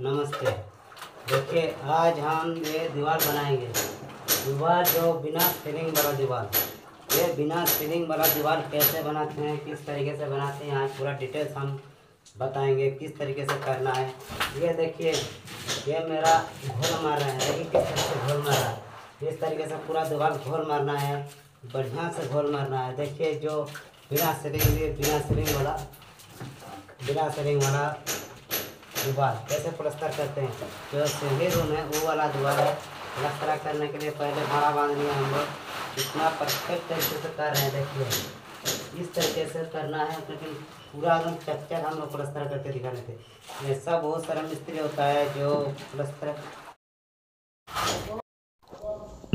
नमस्ते देखिए आज हम ये दीवार बनाएंगे दीवार जो बिना सीलिंग वाला दीवार ये बिना सीलिंग वाला दीवार कैसे बनाते हैं किस तरीके से बनाते हैं आज पूरा डिटेल्स हम बताएंगे किस तरीके से करना है ये देखिए ये मेरा घोल मार रहा है देखिए किस तरीके से घोल मार रहा है इस तरीके से पूरा दीवार घोल मारना है बढ़िया से घोल मारना है देखिए जो बिना सीलिंग बिना सीलिंग वाला बिना सीलिंग वाला दीवार कैसे प्लस्तर करते हैं जो सीढ़ी रूम है वो वाला दीवार है प्लस्तर करने के लिए पहले भाड़ा बांध लिया हम लोग कितना परफेक्ट तरीके से कर रहे हैं देखिए इस तरीके से करना है लेकिन पूरा एकदम चक्कर हम लोग प्लस्तर करके दिखाने थे ऐसा बहुत सारा मिस्त्री होता है जो प्लस्तर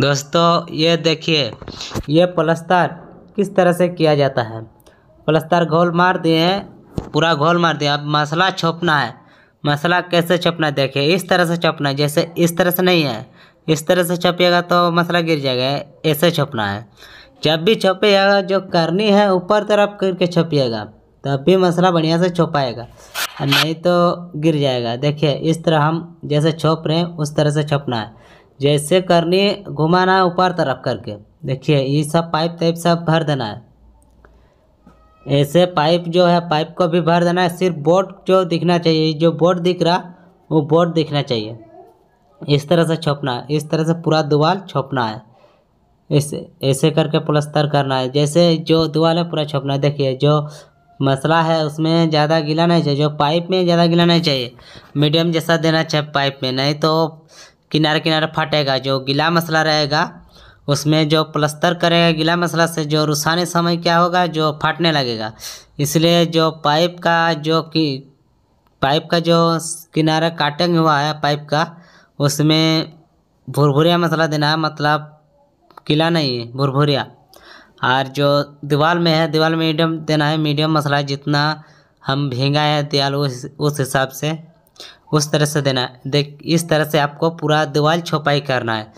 दोस्तों ये देखिए ये प्लस्तर किस तरह से किया जाता है प्लस्तर घोल मार दिए पूरा घोल मार दिया अब मसला छोपना है मसाला कैसे छपना देखिए इस तरह से छपना है जैसे इस तरह से नहीं है इस तरह से छपिएगा तो मसाला गिर जाएगा ऐसे छपना है जब भी छपेगा जो करनी है ऊपर तरफ करके छपिएगा तब भी मसाला बढ़िया से छुपाएगा नहीं तो गिर जाएगा देखिए इस तरह हम जैसे छुप रहे हैं उस तरह से छपना है जैसे करनी घुमाना है ऊपर तरफ करके देखिए ये सब पाइप टाइप सब भर देना है ऐसे पाइप जो है पाइप को भी भर देना है सिर्फ बोर्ड जो दिखना चाहिए जो बोर्ड दिख रहा वो बोर्ड दिखना चाहिए इस तरह से छोपना है इस तरह से पूरा दीवार छोपना है ऐसे ऐसे करके प्लस्तर करना है जैसे जो दीवार है पूरा छोपना है देखिए जो मसला है उसमें ज़्यादा गीला नहीं चाहिए जो पाइप में ज़्यादा गीला नहीं चाहिए मीडियम जैसा देना चाहिए पाइप में नहीं तो किनारे किनारे फटेगा जो गीला मसला रहेगा उसमें जो प्लस्तर करेगा गीला मसाला से जो रुसाने समय क्या होगा जो फाटने लगेगा इसलिए जो पाइप का जो कि पाइप का जो किनारा काटेंगे हुआ है पाइप का उसमें भुरभुरिया मसाला देना है मतलब किला नहीं है भुरभुरिया और जो दीवार में है दीवार में मीडियम देना है मीडियम मसाला जितना हम भेंगा है दयाल उस हिसाब से उस तरह से देना है देख इस तरह से आपको पूरा दीवार छुपाई करना है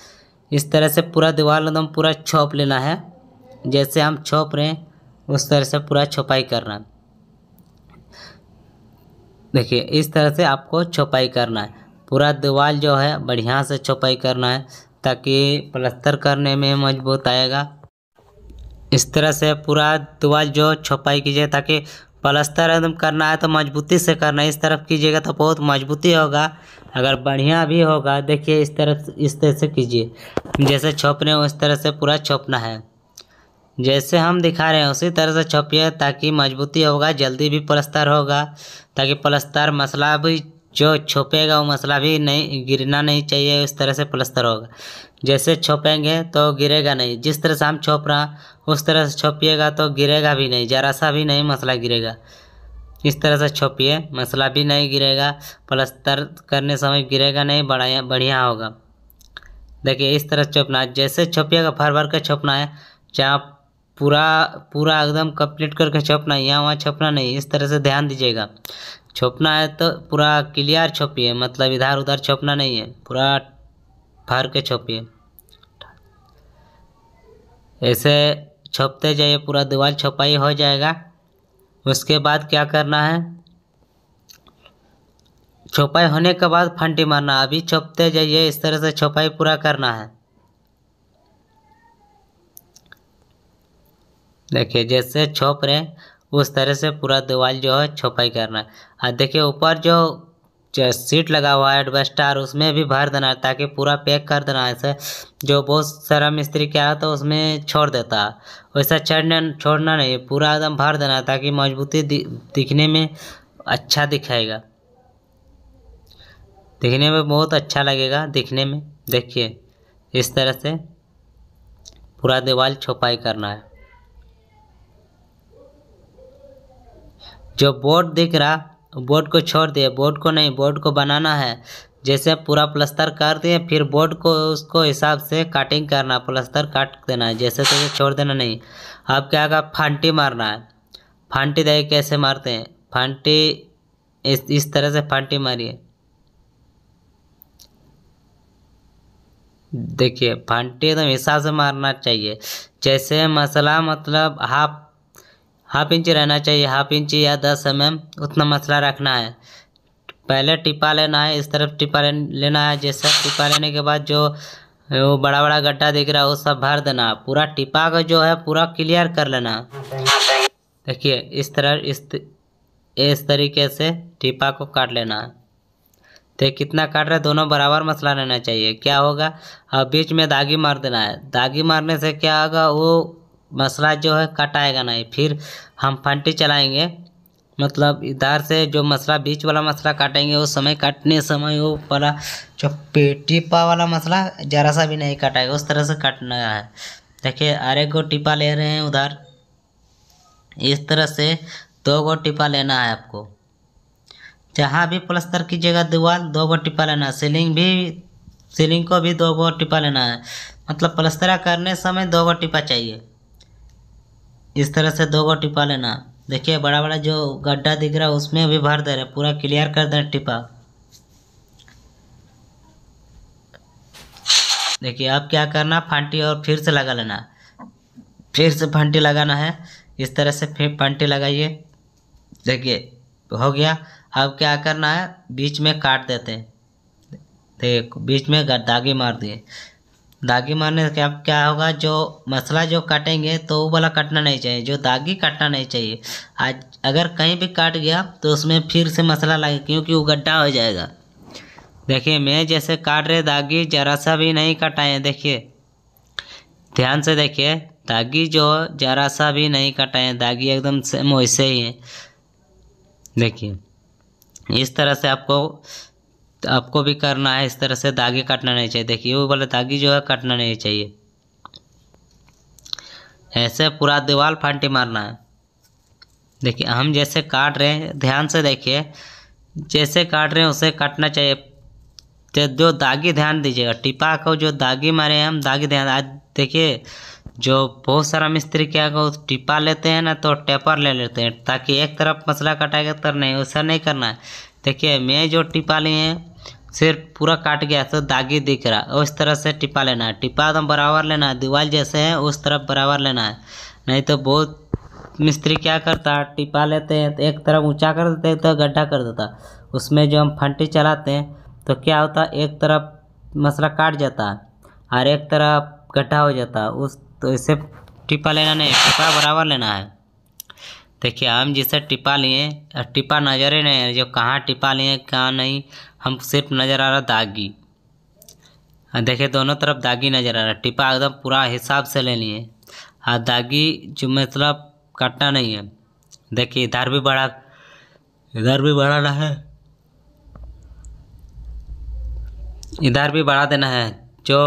इस तरह से पूरा दीवार एकदम तो पूरा छोप लेना है जैसे हम छोप रहे हैं उस तरह से पूरा छुपाई करना है देखिए इस तरह से आपको छुपाई करना है पूरा दीवार जो है बढ़िया से छुपाई करना है ताकि प्लस्तर करने में मजबूत आएगा इस तरह से पूरा दीवार जो छुपाई कीजिए ताकि प्लस्तर एकदम करना है तो मजबूती से करना है इस तरफ कीजिएगा तो बहुत मजबूती होगा अगर बढ़िया भी होगा देखिए इस तरफ इस तरह से कीजिए जैसे छोपने उस तरह से पूरा छोपना है जैसे हम दिखा रहे हैं उसी तरह से छोपिए ताकि मजबूती होगा जल्दी भी प्लस्तर होगा ताकि प्लस्तर मसला भी जो छुपेगा वो मसला भी नहीं गिरना नहीं चाहिए उस तरह से प्लस्तर होगा जैसे छुपेंगे तो गिरेगा नहीं जिस तरह से हम छुप रहा उस तरह से छुपिएगा तो गिरेगा भी नहीं ज़रा सा भी नहीं मसला गिरेगा इस तरह से छुपिए मसला भी नहीं गिरेगा प्लस्तर करने समय गिरेगा नहीं बढ़िया बढ़िया होगा देखिए इस तरह छुपना जैसे छुपिएगा भर भर के छुपना है जहाँ पूरा पूरा एकदम कंप्लीट करके छुपना है यहाँ वहाँ छुपना नहीं इस तरह से ध्यान दीजिएगा छोपना है तो पूरा क्लियर छोपिए मतलब इधर उधर छोपना नहीं है पूरा भर के छोपिए ऐसे छोपते जाइए पूरा दीवार छपाई हो जाएगा उसके बाद क्या करना है छपाई होने के बाद फंटी मारना अभी छोपते जाइए इस तरह से छपाई पूरा करना है देखिए जैसे छोप रहे उस तरह से पूरा दीवार जो है छपाई करना है और देखिए ऊपर जो जो सीट लगा हुआ है एडबस्टार उसमें भी भर देना है ताकि पूरा पैक कर देना है ऐसे जो बहुत सारा मिस्त्री क्या है तो उसमें छोड़ देता है वैसा छोड़ना छोड़ना नहीं पूरा एकदम भर देना है ताकि मजबूती दिखने में अच्छा दिखाएगा दिखने में बहुत अच्छा लगेगा दिखने में देखिए इस तरह से पूरा दीवार छुपाई करना है जो बोर्ड दिख रहा बोर्ड को छोड़ दिए बोर्ड को नहीं बोर्ड को बनाना है जैसे पूरा प्लस्तर कर दिए फिर बोर्ड को उसको हिसाब से काटिंग करना प्लस्तर काट देना है जैसे तैसे छोड़ देना नहीं अब क्या होगा फांटी मारना है फांटी दे कैसे मारते हैं फांटी इस इस तरह से फांटी मारिए देखिए फांटी एकदम हिसाब से मारना चाहिए जैसे मसला मतलब हाफ हाफ इंच रहना चाहिए हाफ इंच या दस एम एम उतना मसला रखना है पहले टिपा लेना है इस तरफ टिपा लेना है जैसा टिपा लेने के बाद जो वो बड़ा बड़ा गड्ढा दिख रहा है वो सब भर देना पूरा टिपा का जो है पूरा क्लियर कर लेना देखिए इस तरह इस इस तरीके से टिपा को काट लेना है तो कितना काट रहे दोनों बराबर मसला रहना चाहिए क्या होगा अब बीच में दागी मार देना है दागी मारने से क्या होगा वो मसला जो है कटाएगा नहीं फिर हम फंटी चलाएंगे मतलब इधर से जो मसला बीच वाला मसला काटेंगे उस समय काटने समय वो वाला जो टिपा वाला मसला ज़रा सा भी नहीं काटाएगा उस तरह से काटना है देखिए अरे गो टिपा ले रहे हैं उधर इस तरह से दो गो टिपा लेना है आपको जहाँ भी प्लस्तर जगह दीवार दो गो टिपा लेना है सीलिंग भी सीलिंग को भी दो गो टिपा लेना है मतलब प्लस्तरा करने समय दो गो टिपा चाहिए इस तरह से दो गो टिपा लेना देखिए बड़ा बड़ा जो गड्ढा दिख रहा है उसमें भी भर दे रहे पूरा क्लियर कर दे टिपा देखिए अब क्या करना फांटी और फिर से लगा लेना फिर से फांटी लगाना है इस तरह से फिर फांटी लगाइए देखिए हो गया अब क्या करना है बीच में काट देते हैं देखिए बीच में दागी मार दिए दागी मारने से क्या क्या होगा जो मसला जो काटेंगे तो वो वाला काटना नहीं चाहिए जो दागी काटना नहीं चाहिए आज अगर कहीं भी काट गया तो उसमें फिर से मसला लगे क्योंकि वो गड्ढा हो जाएगा देखिए मैं जैसे काट रहे दागी जरा सा भी नहीं कटाए देखिए ध्यान से देखिए दागी जो जरा सा भी नहीं कटाए दागी एकदम सेम वैसे ही है देखिए इस तरह से आपको तो आपको भी करना है इस तरह से धागे काटना नहीं चाहिए देखिए वो वाला धागी जो है काटना नहीं चाहिए ऐसे पूरा दीवार फांटी मारना है देखिए हम जैसे काट रहे हैं ध्यान से देखिए जैसे काट रहे हैं उसे काटना चाहिए तो जो दागी ध्यान दीजिएगा टिपा को जो दागी मारे हम दागी ध्यान आज देखिए जो बहुत सारा मिस्त्री क्या को टिपा लेते हैं ना तो टेपर ले लेते हैं ताकि एक तरफ मसला कटाएगा तर नहीं वैसा नहीं करना है देखिए मैं जो टिपा लिए हैं सिर पूरा काट गया तो दागी दिख रहा है उस तरह से टिपा लेना है टिपा एकदम तो बराबर लेना है दीवार जैसे है उस तरफ बराबर लेना है नहीं तो बहुत मिस्त्री क्या करता है टिपा लेते हैं तो एक तरफ ऊंचा कर देते हैं तो गड्ढा कर देता उसमें जो हम फंटी चलाते हैं तो क्या होता एक तरफ मसला काट जाता है और एक तरफ गड्ढा हो जाता है उस तो इसे टिपा लेना नहीं टिपा बराबर लेना है देखिए हम जिसे टिपा लिए टिपा नजर ही नहीं है जो कहाँ टिपा लिए कहाँ नहीं हम सिर्फ नज़र आ रहा दागी हाँ, देखिए दोनों तरफ दागी नज़र आ रहा है टिपा एकदम पूरा हिसाब से लेनी है हाँ दागी जो मतलब काटना नहीं है देखिए इधर भी बड़ा इधर भी बढ़ाना है इधर भी बढ़ा देना है जो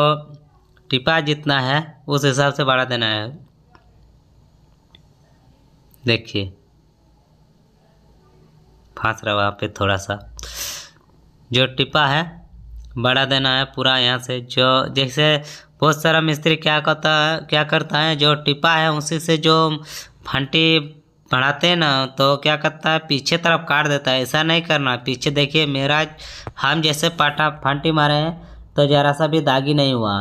टिपा जितना है उस हिसाब से बढ़ा देना है देखिए फांस रहा वहाँ पे थोड़ा सा जो टिपा है बड़ा देना है पूरा यहाँ से जो जैसे बहुत सारा मिस्त्री क्या करता है क्या करता है जो टिपा है उसी से जो फंटी बढ़ाते हैं ना तो क्या करता है पीछे तरफ काट देता है ऐसा नहीं करना पीछे देखिए मेरा हम जैसे पाटा फंटी मारे हैं तो ज़रा सा भी दागी नहीं हुआ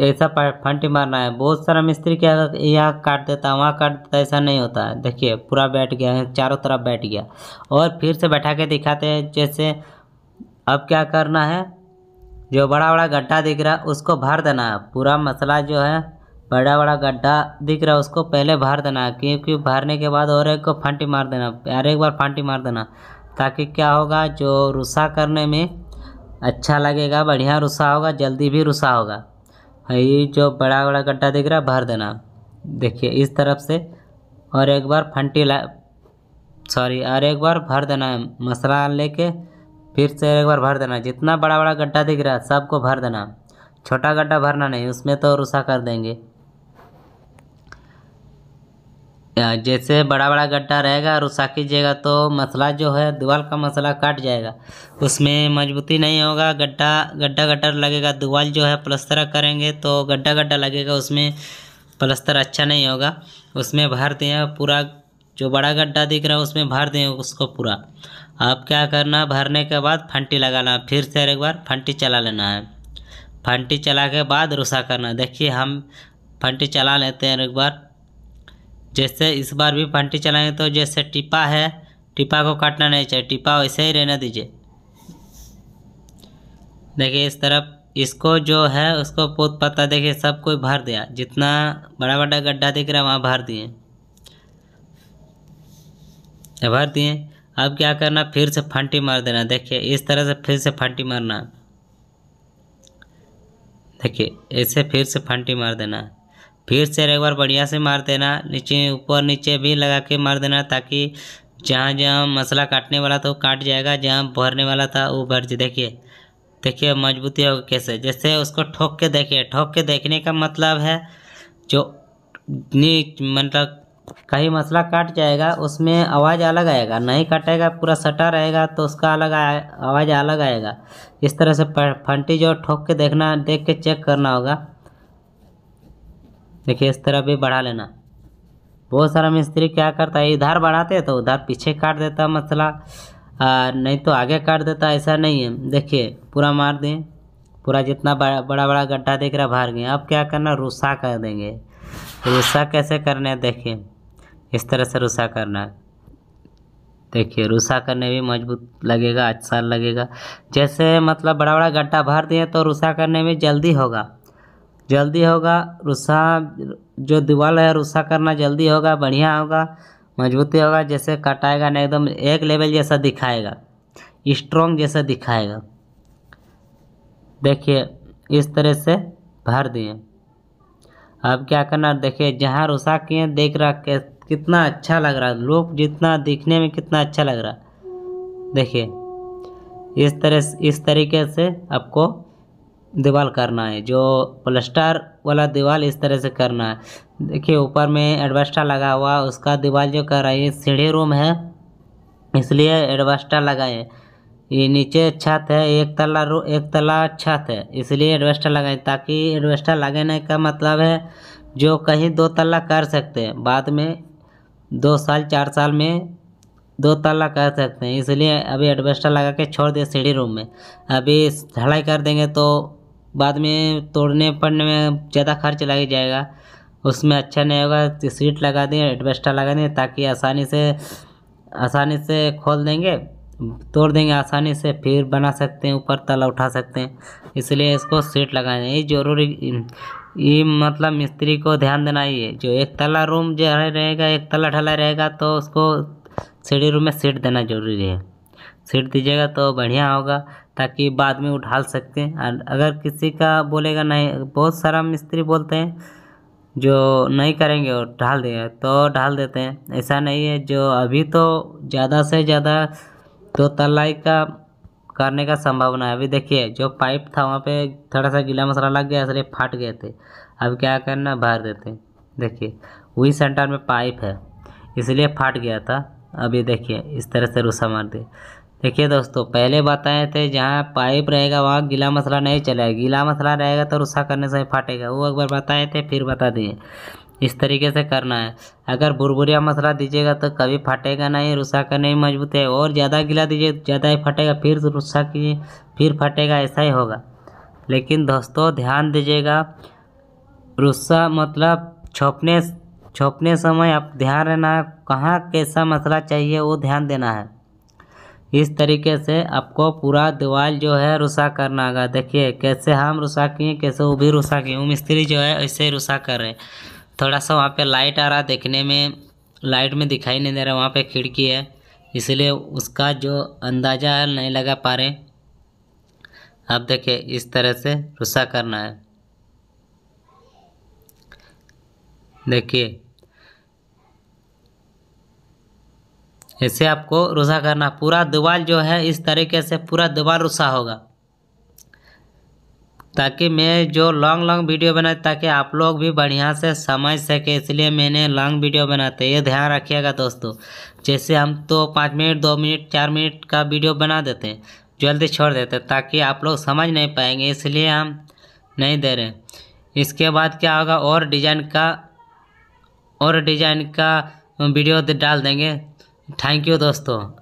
ऐसा फंटी मारना है बहुत सारा मिस्त्री क्या यहाँ काट देता है वहाँ काट देता है ऐसा नहीं होता है देखिए पूरा बैठ गया है चारों तरफ बैठ गया और फिर से बैठा के दिखाते हैं जैसे अब क्या करना है जो बड़ा बड़ा गड्ढा दिख रहा है उसको भर देना है पूरा मसला जो है बड़ा बड़ा गड्ढा दिख रहा है उसको पहले भर देना है क्योंकि भरने के बाद और एक को फंटी मार देना और एक बार फंटी मार देना ताकि क्या होगा जो रुसा करने में अच्छा लगेगा बढ़िया रुसा होगा जल्दी भी रुसा होगा ये जो बड़ा बड़ा गड्ढा दिख रहा है भर देना देखिए इस तरफ से और एक बार फंटी ला सॉरी और एक बार भर देना है मसला लेके फिर से एक बार भर देना जितना बड़ा बड़ा गड्ढा दिख रहा है सबको भर देना छोटा गड्ढा भरना नहीं उसमें तो रुसा कर देंगे जैसे बड़ा बड़ा गड्ढा रहेगा और उसा कीजिएगा तो मसला जो है दीवाल का मसला काट जाएगा उसमें मजबूती नहीं होगा गड्ढा गड्ढा गड्ढा लगेगा दीवाल जो है प्लस्तर करेंगे तो गड्ढा गड्ढा लगेगा उसमें प्लस्तर अच्छा नहीं होगा उसमें भर दें पूरा जो बड़ा गड्ढा दिख रहा है उसमें भर दें उसको पूरा अब क्या करना भरने के बाद फंटी लगाना फिर से एक बार फंटी चला लेना है फंटी चला के बाद रुसा करना देखिए हम फंटी चला लेते हैं एक बार जैसे इस बार भी पंटी चलाएंगे तो जैसे टिपा है टिपा को काटना नहीं चाहिए टिपा वैसे ही रहने दीजिए देखिए इस तरफ इसको जो है उसको पोत पत्ता देखिए सब कोई भर दिया जितना बड़ा बड़ा गड्ढा दिख रहा है वहाँ भर दिए भर दिए अब क्या करना फिर से फंटी मार देना देखिए इस तरह से फिर से फंटी मारना देखिए ऐसे फिर से फंटी मार देना फिर से एक बार बढ़िया से मार देना नीचे ऊपर नीचे भी लगा के मार देना ताकि जहाँ जहाँ मसाला काटने वाला था वो काट जाएगा जहाँ भरने वाला था वो भर जाए देखिए देखिए मजबूती होगी कैसे जैसे उसको ठोक के देखिए ठोक के देखने का मतलब है जो नीच मतलब कहीं मसला काट जाएगा उसमें आवाज़ अलग आएगा नहीं काटेगा पूरा सटा रहेगा तो उसका अलग आवाज़ अलग आएगा इस तरह से फंटी जो ठोक के देखना देख के चेक करना होगा देखिए इस तरह भी बढ़ा लेना बहुत सारा मिस्त्री क्या करता है इधर बढ़ाते तो उधर पीछे काट देता मसला नहीं तो आगे काट देता ऐसा नहीं है देखिए पूरा मार दें पूरा जितना बड़ा बड़ा बड़ा गड्ढा देख रहा भार गए अब क्या करना रूसा कर देंगे रूसा कैसे करना है देखिए इस तरह से रूसा करना है देखिए रूसा करने में मजबूत लगेगा अच्छा लगेगा जैसे मतलब बड़ा बड़ा गड्ढा भर दिए तो रूसा करने में जल्दी होगा जल्दी होगा रुसा जो दीवार है रुसा करना जल्दी होगा बढ़िया होगा मजबूती होगा जैसे कटाएगा ना एकदम एक लेवल जैसा दिखाएगा स्ट्रॉन्ग जैसा दिखाएगा देखिए इस तरह से भर दिए अब क्या करना देखिए जहाँ रुसा किए देख रहा कितना अच्छा लग रहा है लोग जितना दिखने में कितना अच्छा लग रहा देखिए इस तरह इस तरीके से आपको दीवार करना है जो प्लस्टर वाला दीवार इस तरह से करना है देखिए ऊपर में एडवेस्टा लगा हुआ उसका दीवार जो कर रहा है सीढ़ी रूम है इसलिए एडवेस्टा लगाए ये नीचे छत है एक तला रू एक तला छत है इसलिए एडवेस्टा लगाए ताकि एडवेस्टा लगाने का मतलब है जो कहीं दो तला कर सकते हैं बाद में दो साल चार साल में दो तला कर सकते हैं इसलिए अभी एडवेस्टर लगा के छोड़ दिया सीढ़ी रूम में अभी ढलाई कर देंगे तो बाद में तोड़ने पड़ने में ज़्यादा खर्च लग जाएगा उसमें अच्छा नहीं होगा तो सीट लगा दें एडवेस्टा लगा दें ताकि आसानी से आसानी से खोल देंगे तोड़ देंगे आसानी से फिर बना सकते हैं ऊपर तला उठा सकते हैं इसलिए इसको सीट लगाना ये जरूरी ये मतलब मिस्त्री को ध्यान देना ही है जो एक तला रूम जो रहेगा एक तला ढला रहेगा तो उसको सीढ़ी रूम में सीट देना जरूरी है सीट दीजिएगा तो बढ़िया होगा ताकि बाद में उठा सकते हैं अगर किसी का बोलेगा नहीं बहुत सारा मिस्त्री बोलते हैं जो नहीं करेंगे और ढाल देंगे तो ढाल देते हैं ऐसा नहीं है जो अभी तो ज़्यादा से ज़्यादा तो तलाई का करने का संभावना है अभी देखिए जो पाइप था वहाँ पे थोड़ा सा गीला मसाला लग गया इसलिए फट गए थे अब क्या करना भर देते हैं देखिए वही सेंटर में पाइप है इसलिए फाट गया था अभी देखिए इस तरह से रूसा मार दिया देखिए दोस्तों पहले बताए थे जहाँ पाइप रहेगा वहाँ गीला मसला नहीं चलेगा गीला मसला रहेगा तो रुस्सा करने से फाटेगा वो एक बार बताए थे फिर बता दिए इस तरीके से करना है अगर भुरभुरिया मसला दीजिएगा तो कभी फटेगा नहीं रुस्सा करने में मजबूत है और ज़्यादा गीला दीजिए ज़्यादा ही फटेगा फिर रुस्सा कीजिए फिर फटेगा ऐसा ही होगा लेकिन दोस्तों ध्यान दीजिएगा रुस्सा मतलब छोपने छोपने समय आप ध्यान रहना कहाँ कैसा मसला चाहिए वो ध्यान देना है इस तरीके से आपको पूरा दीवार जो है रुसा करना होगा देखिए कैसे हम रुसा किए कैसे वो भी रुसा किए वो मिस्त्री जो है ऐसे ही रुसा कर रहे हैं थोड़ा सा वहाँ पे लाइट आ रहा देखने में लाइट में दिखाई नहीं दे रहा वहाँ पे खिड़की है इसलिए उसका जो अंदाज़ा है नहीं लगा पा रहे अब देखिए इस तरह से रुसा करना है देखिए ऐसे आपको रोसा करना पूरा दीवार जो है इस तरीके से पूरा दीवार रोसा होगा ताकि मैं जो लॉन्ग लॉन्ग वीडियो बनाए ताकि आप लोग भी बढ़िया से समझ सके इसलिए मैंने लॉन्ग वीडियो बनाते ये ध्यान रखिएगा दोस्तों जैसे हम तो पाँच मिनट दो मिनट चार मिनट का वीडियो बना देते हैं जल्दी छोड़ देते हैं ताकि आप लोग समझ नहीं पाएंगे इसलिए हम नहीं दे रहे इसके बाद क्या होगा और डिज़ाइन का और डिज़ाइन का वीडियो डाल देंगे थैंक यू दोस्तों